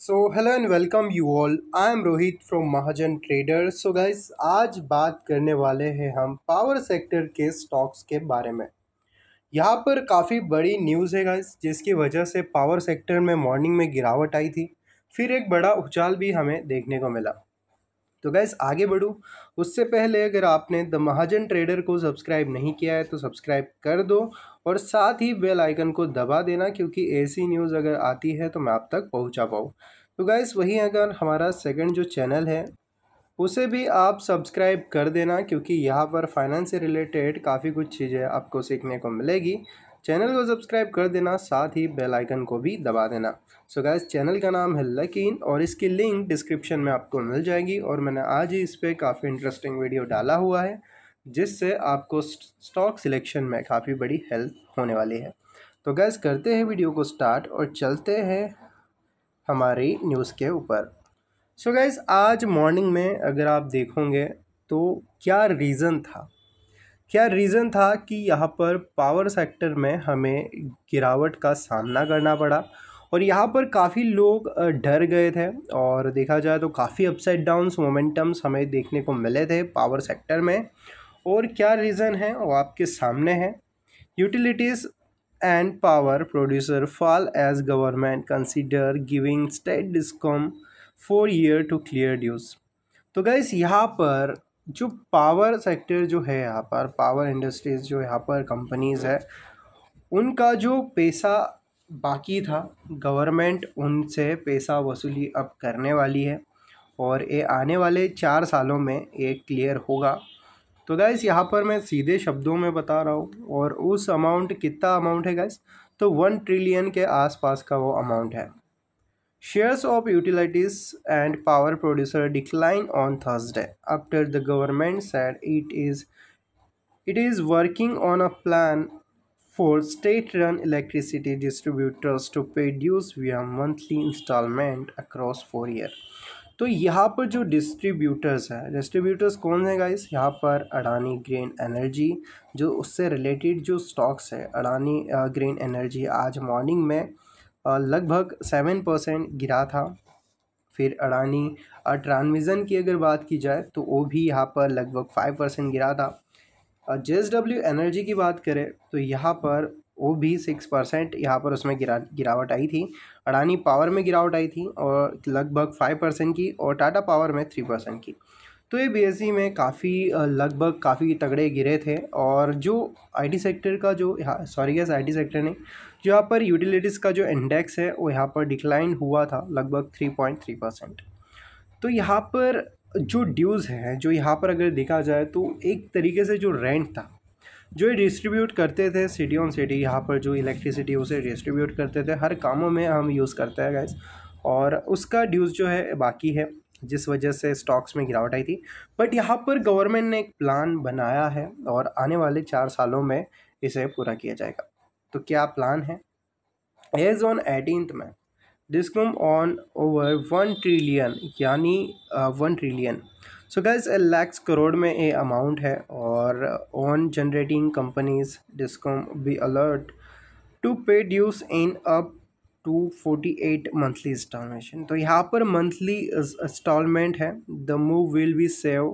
So hello and welcome you all I am Rohit from Mahajan trader so guys आज बात करने वाले हैं हम पावर सेक्टर के स्टॉक्स के बारे में यहाँ पर काफ़ी बड़ी न्यूज़ है गाइस जिसकी वजह से पावर सेक्टर में मॉर्निंग में गिरावट आई थी फिर एक बड़ा उछाल भी हमें देखने को मिला तो गैस आगे बढ़ूँ उससे पहले अगर आपने द महाजन ट्रेडर को सब्सक्राइब नहीं किया है तो सब्सक्राइब कर दो और साथ ही बेल आइकन को दबा देना क्योंकि ऐसी न्यूज़ अगर आती है तो मैं आप तक पहुंचा पाऊँ तो गैस वही अगर हमारा सेकंड जो चैनल है उसे भी आप सब्सक्राइब कर देना क्योंकि यहाँ पर फाइनेंस से रिलेटेड काफ़ी कुछ चीज़ें आपको सीखने को मिलेगी चैनल को सब्सक्राइब कर देना साथ ही बेल आइकन को भी दबा देना सो गैस चैनल का नाम है लकीन और इसकी लिंक डिस्क्रिप्शन में आपको मिल जाएगी और मैंने आज ही इस पर काफ़ी इंटरेस्टिंग वीडियो डाला हुआ है जिससे आपको स्टॉक सिलेक्शन में काफ़ी बड़ी हेल्प होने वाली है तो गैस करते हैं वीडियो को स्टार्ट और चलते हैं हमारी न्यूज़ के ऊपर सो so गैस आज मॉर्निंग में अगर आप देखोगे तो क्या रीज़न था क्या रीज़न था कि यहाँ पर पावर सेक्टर में हमें गिरावट का सामना करना पड़ा और यहाँ पर काफ़ी लोग डर गए थे और देखा जाए तो काफ़ी अपसाइड डाउन्स मोमेंटम्स हमें देखने को मिले थे पावर सेक्टर में और क्या रीज़न है वो आपके सामने है utilities and power producer fall as government consider giving state discom four year to clear dues तो गैस यहाँ पर जो पावर सेक्टर जो है यहाँ पर पावर इंडस्ट्रीज़ जो यहाँ पर कंपनीज़ है उनका जो पैसा बाकी था गवर्नमेंट उनसे पैसा वसूली अब करने वाली है और ये आने वाले चार सालों में ये क्लियर होगा तो गैस यहाँ पर मैं सीधे शब्दों में बता रहा हूँ और उस अमाउंट कितना अमाउंट है गैस तो वन ट्रिलियन के आसपास का वो अमाउंट है Shares of utilities and power producer declined on Thursday after the government said it is it is working on a plan for state-run electricity distributors to pay dues via monthly installment across four years. तो यहाँ पर जो distributors हैं distributors कौन है guys यहाँ पर Adani green energy जो उससे रिलेटेड जो स्टॉक्स है अडानी ग्रीन एनर्जी आज मॉर्निंग में लगभग सेवन परसेंट गिरा था फिर अडानी ट्रांसमिशन की अगर बात की जाए तो वो भी यहाँ पर लगभग फाइव परसेंट गिरा था जे एस डब्ल्यू एनर्जी की बात करें तो यहाँ पर वो भी सिक्स परसेंट यहाँ पर उसमें गिरा गिरावट आई थी अडानी पावर में गिरावट आई थी और लगभग फाइव परसेंट की और टाटा पावर में थ्री परसेंट की तो ये बी e में काफ़ी लगभग काफ़ी तगड़े गिरे थे और जो आईटी सेक्टर का जो सॉरी गैस आईटी सेक्टर ने जो यहाँ पर यूटिलिटीज़ का जो इंडेक्स है वो यहाँ पर डिक्लाइन हुआ था लगभग थ्री पॉइंट थ्री परसेंट तो यहाँ पर जो ड्यूज़ हैं जो यहाँ पर अगर देखा जाए तो एक तरीके से जो रेंट था जो ये डिस्ट्रीब्यूट करते थे सिटी ऑन सिटी यहाँ पर जो इलेक्ट्रिसिटी उसे डिस्ट्रीब्यूट करते थे हर कामों में हम यूज़ करते हैं गैस और उसका ड्यूज़ जो है बाकी है जिस वजह से स्टॉक्स में गिरावट आई थी बट यहाँ पर गवर्नमेंट ने एक प्लान बनाया है और आने वाले चार सालों में इसे पूरा किया जाएगा तो क्या प्लान है एज ऑन एटीनथ में discom on over one trillion यानी one trillion so guys lakhs crore में ये अमाउंट है और on generating companies discom be alert to pay dues in up to forty eight monthly installment तो यहाँ पर मंथली इंस्टॉलमेंट uh, है the move will be save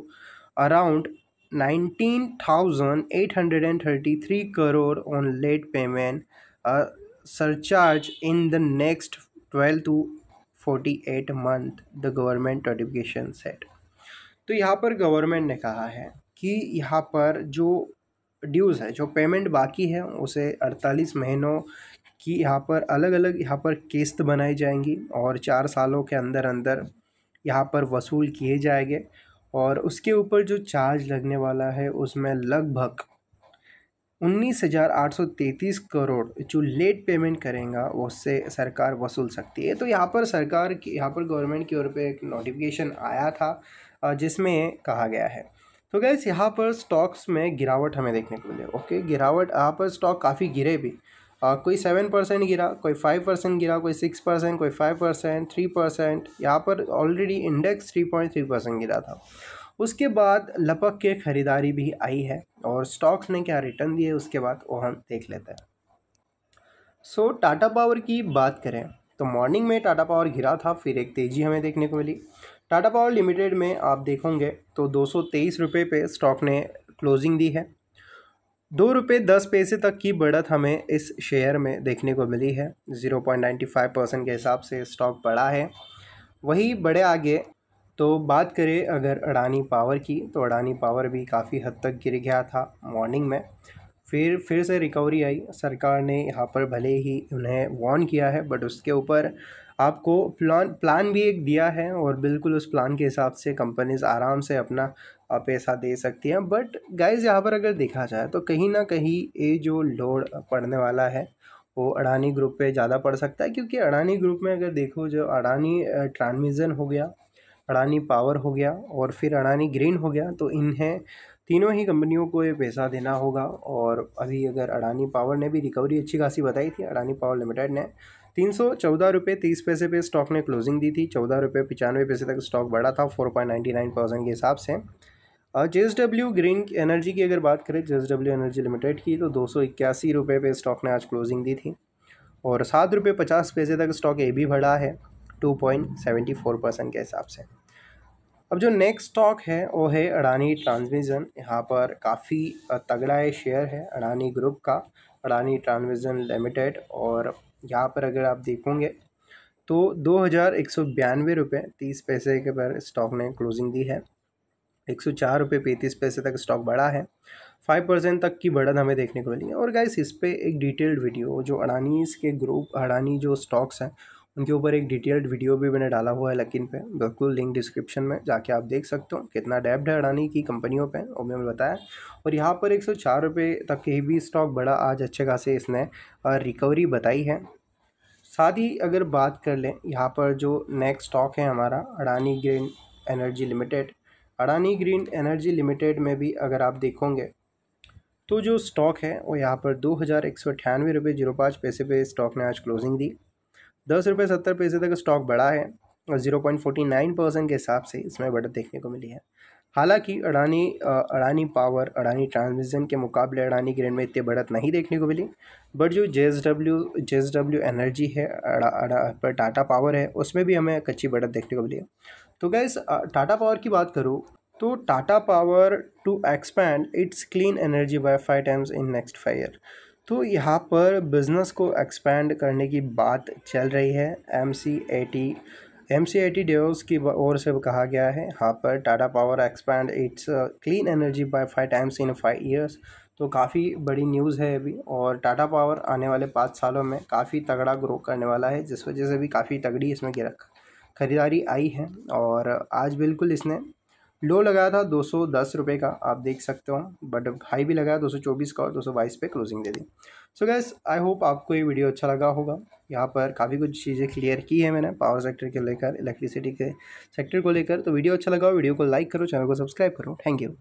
around nineteen thousand eight hundred and thirty three crore on late payment surcharge in the next twelve to forty eight month the government notification set तो यहाँ पर government ने कहा है कि यहाँ पर जो ड्यूज़ है जो पेमेंट बाकी है उसे अड़तालीस महीनों कि यहाँ पर अलग अलग यहाँ पर किस्त बनाई जाएंगी और चार सालों के अंदर अंदर यहाँ पर वसूल किए जाएंगे और उसके ऊपर जो चार्ज लगने वाला है उसमें लगभग उन्नीस हज़ार आठ सौ तैंतीस करोड़ जो लेट पेमेंट करेगा उससे सरकार वसूल सकती है तो यहाँ पर सरकार की यहाँ पर गवर्नमेंट की ओर पे एक नोटिफिकेशन आया था जिसमें कहा गया है तो गैस यहाँ पर स्टॉक्स में गिरावट हमें देखने को मिले ओके गिरावट यहाँ पर स्टॉक काफ़ी गिरे भी आ, कोई सेवन परसेंट गिरा कोई फाइव परसेंट गिरा कोई सिक्स परसेंट कोई फाइव परसेंट थ्री परसेंट यहाँ पर already index three point three percent गिरा था उसके बाद लपक के ख़रीदारी भी आई है और स्टॉक्स ने क्या रिटर्न दिए उसके बाद वो हम देख लेते हैं सो so, टाटा पावर की बात करें तो मॉर्निंग में टाटा पावर गिरा था फिर एक तेज़ी हमें देखने को मिली टाटा पावर लिमिटेड में आप देखोगे तो दो सौ तेईस रुपये पे स्टॉक ने क्लोजिंग दी है दो रुपये दस पैसे तक की बढ़त हमें इस शेयर में देखने को मिली है zero point ninety five percent के हिसाब से स्टॉक बढ़ा है वही बड़े आगे तो बात करें अगर अडानी पावर की तो अडानी पावर भी काफ़ी हद तक गिर गया था मॉर्निंग में फिर फिर से रिकवरी आई सरकार ने यहाँ पर भले ही उन्हें वॉर्न किया है बट उसके ऊपर आपको प्लान प्लान भी एक दिया है और बिल्कुल उस प्लान के हिसाब से कंपनीज आराम से अपना पैसा दे सकती हैं बट गाइज यहाँ पर अगर देखा जाए तो कहीं ना कहीं ये जो लोड पड़ने वाला है वो अडानी ग्रुप पे ज़्यादा पड़ सकता है क्योंकि अडानी ग्रुप में अगर देखो जो अडानी ट्रांसमिशन हो गया अडानी पावर हो गया और फिर अडानी ग्रीन हो गया तो इन्हें तीनों ही कंपनियों को ये पैसा देना होगा और अभी अगर अडानी पावर ने भी रिकवरी अच्छी खासी बताई थी अडानी पावर लिमिटेड ने तीन सौ चौदह रुपये तीस पैसे पे स्टॉक ने क्लोजिंग दी थी चौदह रुपये पचानवे पैसे तक स्टॉक बढ़ा था four point ninety nine percent के हिसाब से और J S W green energy की अगर बात करें J S W energy limited की तो दो सौ इक्यासी रुपये पे स्टॉक ने आज क्लोजिंग दी थी और सात रुपये पचास पैसे तक स्टॉक ए भी बढ़ा है two point seventy four percent के हिसाब से अब जो नेक्स्ट स्टॉक है वो है अडानी ट्रांसमिशन यहाँ पर काफ़ी तगड़ा है शेयर है अडानी ग्रुप का अडानी ट्रांसमिशन लिमिटेड और यहाँ पर अगर आप देखोगे तो दो हज़ार एक सौ बयानवे रुपये तीस पैसे के पर स्टॉक ने क्लोजिंग दी है एक सौ चार रुपये पैंतीस पैसे तक स्टॉक बढ़ा है फाइव परसेंट तक की बढ़त हमें देखने को मिली है और गाइस इस पर एक डिटेल्ड वीडियो जो अडानीज़ के ग्रुप अडानी जो स्टॉक्स हैं उनके ऊपर एक डिटेल्ड वीडियो भी मैंने डाला हुआ है लकिन पे बिल्कुल लिंक डिस्क्रिप्शन में जाके आप देख सकते हो कितना डेप्ड है अडानी की कंपनियों पे वो मैंने बताया और यहाँ पर एक सौ चार रुपये तक के भी स्टॉक बड़ा आज अच्छे खासे इसने रिकवरी बताई है साथ ही अगर बात कर लें यहाँ पर जो नेक्स्ट स्टॉक है हमारा Adani green energy limited Adani green energy limited में भी अगर आप देखोगे तो जो स्टॉक है वो यहाँ पर दो हज़ार एक सौ अठानवे रुपये जीरो पाँच पैसे पे स्टॉक ने आज क्लोजिंग दी दस रुपये सत्तर पैसे तक स्टॉक बढ़ा है और zero point forty nine percent के हिसाब से इसमें बढ़त देखने को मिली है हालांकि अडानी अडानी पावर अडानी ट्रांसमिशन के मुकाबले अडानी ग्रेड में इतनी बढ़त नहीं देखने को मिली बट जो J S W J S W energy है पर टाटा पावर है उसमें भी हमें कच्ची बढ़त देखने को मिली है तो गैस टाटा पावर की बात करूँ तो Tata power to expand its clean energy by five times in next five year तो यहाँ पर बिज़नेस को एक्सपेंड करने की बात चल रही है M C A T M C I T डेवल्स की ओर से कहा गया है यहाँ पर Tata power expand its clean energy by five times in five years तो काफ़ी बड़ी न्यूज़ है अभी और टाटा पावर आने वाले पाँच सालों में काफ़ी तगड़ा ग्रो करने वाला है जिस वजह से भी काफ़ी तगड़ी इसमें गिर खरीदारी आई है और आज बिल्कुल इसने लो लगाया था दो सौ दस रुपये का आप देख सकते हो बट हाई भी लगाया दो सौ चौबीस का और दो सौ बाईस पे क्लोजिंग दे दी सो गैस आई होप आपको ये वीडियो अच्छा लगा होगा यहाँ पर काफ़ी कुछ चीज़ें क्लियर की है मैंने पावर सेक्टर के लेकर इलेक्ट्रिसिटी के सेक्टर को लेकर तो वीडियो अच्छा लगा हो वीडियो को लाइक करो चैनल को सब्सक्राइब करो थैंक यू